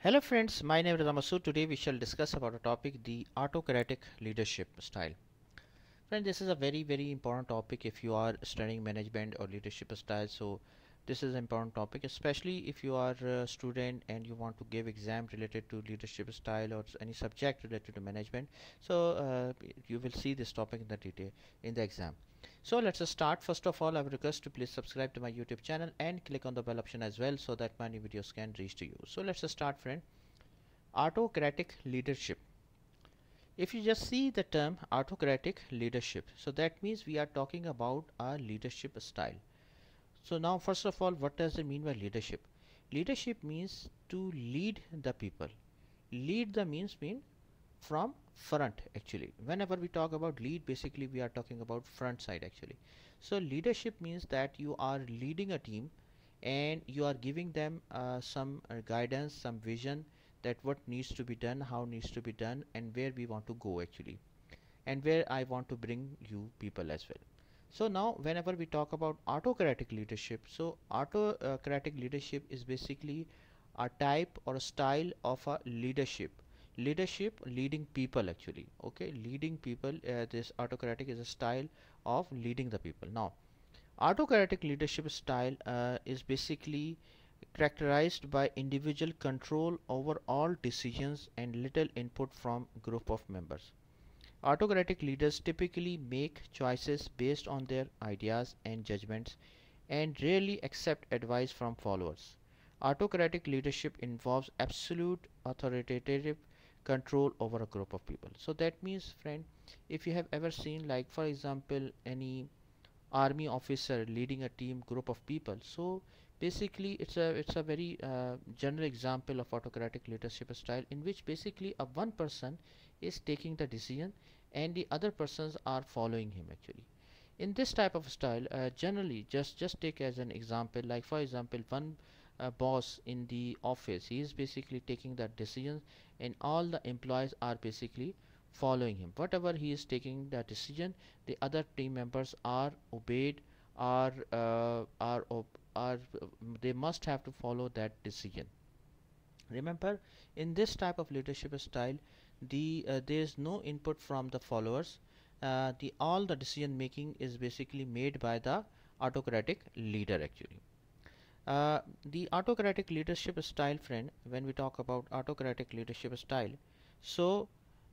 Hello friends, my name is Ramasu. Today we shall discuss about a topic, the autocratic leadership style. Friend, this is a very very important topic if you are studying management or leadership style. So this is an important topic especially if you are a student and you want to give exam related to leadership style or any subject related to management so uh, you will see this topic in the detail in the exam so let's start first of all i would request to please subscribe to my youtube channel and click on the bell option as well so that my new videos can reach to you so let's start friend autocratic leadership if you just see the term autocratic leadership so that means we are talking about a leadership style so now first of all what does it mean by leadership? Leadership means to lead the people. Lead the means mean from front actually. Whenever we talk about lead basically we are talking about front side actually. So leadership means that you are leading a team and you are giving them uh, some uh, guidance, some vision that what needs to be done, how needs to be done and where we want to go actually and where I want to bring you people as well. So now whenever we talk about autocratic leadership, so autocratic leadership is basically a type or a style of a leadership leadership leading people actually okay leading people uh, this autocratic is a style of leading the people now autocratic leadership style uh, is basically characterized by individual control over all decisions and little input from group of members Autocratic leaders typically make choices based on their ideas and judgments and rarely accept advice from followers. Autocratic leadership involves absolute authoritative control over a group of people. So that means friend if you have ever seen like for example any army officer leading a team group of people so basically it's a it's a very uh, general example of autocratic leadership style in which basically a one person is taking the decision and the other persons are following him actually in this type of style uh, generally just just take as an example like for example one uh, boss in the office he is basically taking the decisions and all the employees are basically following him whatever he is taking the decision the other team members are obeyed are uh, are are um, they must have to follow that decision remember in this type of leadership style the uh, there is no input from the followers uh, the all the decision making is basically made by the autocratic leader actually uh, the autocratic leadership style friend when we talk about autocratic leadership style so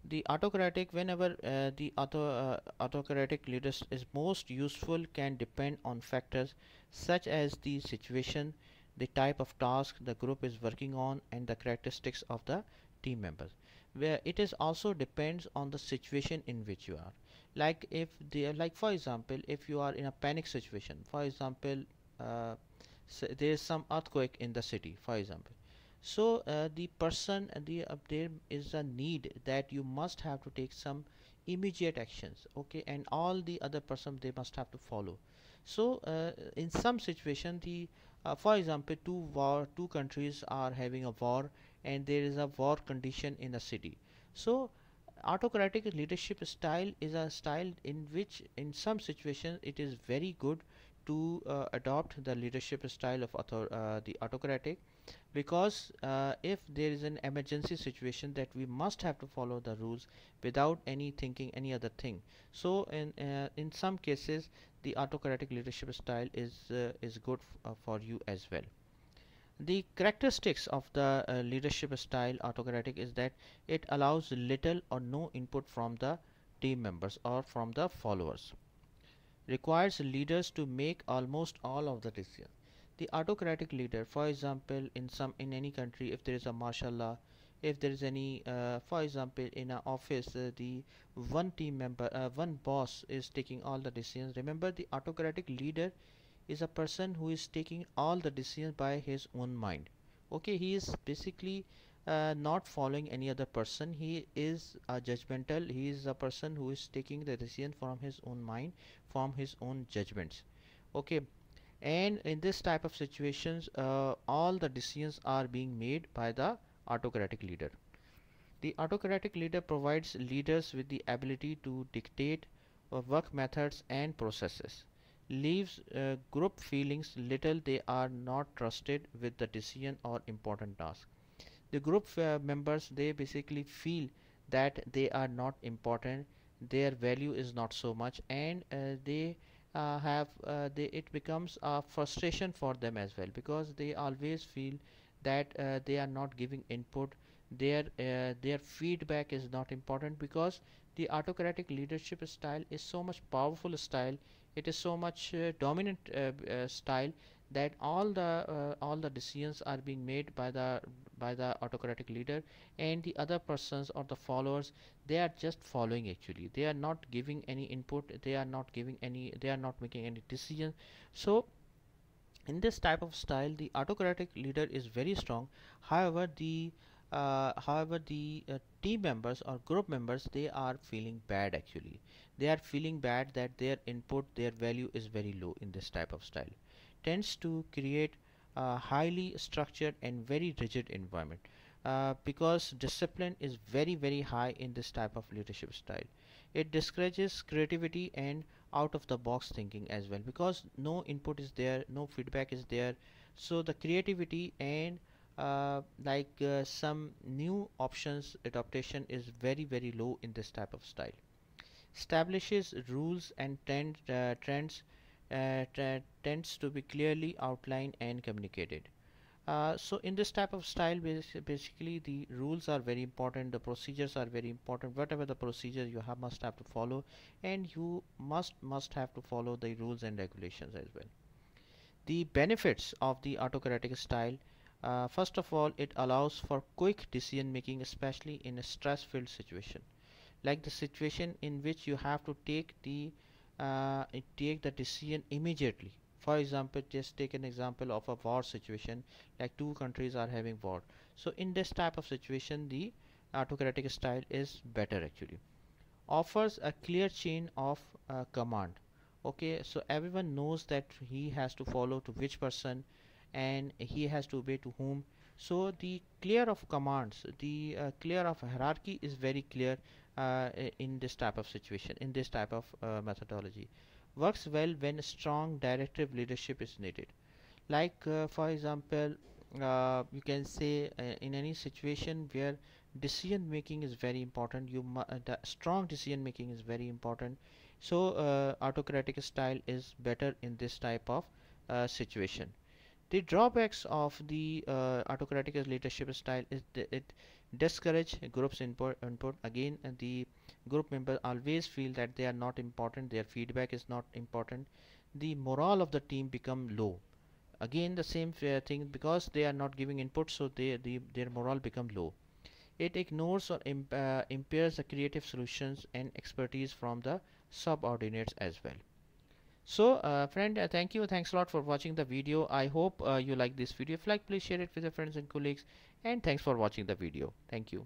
the autocratic whenever uh, the auto, uh, autocratic leaders is most useful can depend on factors such as the situation the type of task the group is working on and the characteristics of the team members where it is also depends on the situation in which you are like if the like for example if you are in a panic situation for example uh, so there is some earthquake in the city for example so uh, the person the up uh, there is a need that you must have to take some immediate actions okay and all the other person they must have to follow so uh, in some situation the uh, for example two war two countries are having a war and there is a war condition in a city so autocratic leadership style is a style in which in some situations it is very good to uh, adopt the leadership style of author, uh, the autocratic because uh, if there is an emergency situation that we must have to follow the rules without any thinking any other thing so in uh, in some cases the autocratic leadership style is uh, is good uh, for you as well the characteristics of the uh, leadership style autocratic is that it allows little or no input from the team members or from the followers. Requires leaders to make almost all of the decisions. The autocratic leader, for example, in some in any country, if there is a martial law, if there is any, uh, for example, in an office, uh, the one team member, uh, one boss is taking all the decisions. Remember, the autocratic leader is a person who is taking all the decisions by his own mind okay he is basically uh, not following any other person he is a uh, judgmental he is a person who is taking the decision from his own mind from his own judgments okay and in this type of situations uh, all the decisions are being made by the autocratic leader the autocratic leader provides leaders with the ability to dictate uh, work methods and processes leaves uh, group feelings little they are not trusted with the decision or important task the group uh, members they basically feel that they are not important their value is not so much and uh, they uh, have uh, they it becomes a frustration for them as well because they always feel that uh, they are not giving input their their feedback is not important because the autocratic leadership style is so much powerful style it is so much uh, dominant uh, uh, style that all the all the decisions are being made by the by the autocratic leader and the other persons or the followers they are just following actually they are not giving any input they are not giving any they are not making any decision so in this type of style the autocratic leader is very strong however the uh, however the uh, team members or group members they are feeling bad actually they are feeling bad that their input their value is very low in this type of style tends to create a highly structured and very rigid environment uh, because discipline is very very high in this type of leadership style it discourages creativity and out of the box thinking as well because no input is there no feedback is there so the creativity and uh, like uh, some new options adaptation is very very low in this type of style establishes rules and trend, uh, trends uh, tends to be clearly outlined and communicated uh, so in this type of style basically the rules are very important the procedures are very important whatever the procedure you have must have to follow and you must must have to follow the rules and regulations as well the benefits of the autocratic style uh, first of all it allows for quick decision making especially in a stress-filled situation like the situation in which you have to take the uh, take the decision immediately for example just take an example of a war situation like two countries are having war so in this type of situation the autocratic style is better actually offers a clear chain of uh, command okay so everyone knows that he has to follow to which person and he has to obey to whom so the clear of commands the uh, clear of hierarchy is very clear uh, in this type of situation in this type of uh, methodology works well when strong directive leadership is needed like uh, for example uh, you can say uh, in any situation where decision making is very important you the strong decision making is very important so autocratic style is better in this type of situation the drawbacks of the uh, autocratic leadership style is that it discourages groups input. input. Again, uh, the group members always feel that they are not important, their feedback is not important. The morale of the team become low. Again, the same uh, thing because they are not giving input, so they, the, their morale become low. It ignores or imp uh, impairs the creative solutions and expertise from the subordinates as well so uh, friend uh, thank you thanks a lot for watching the video i hope uh, you like this video if like please share it with your friends and colleagues and thanks for watching the video thank you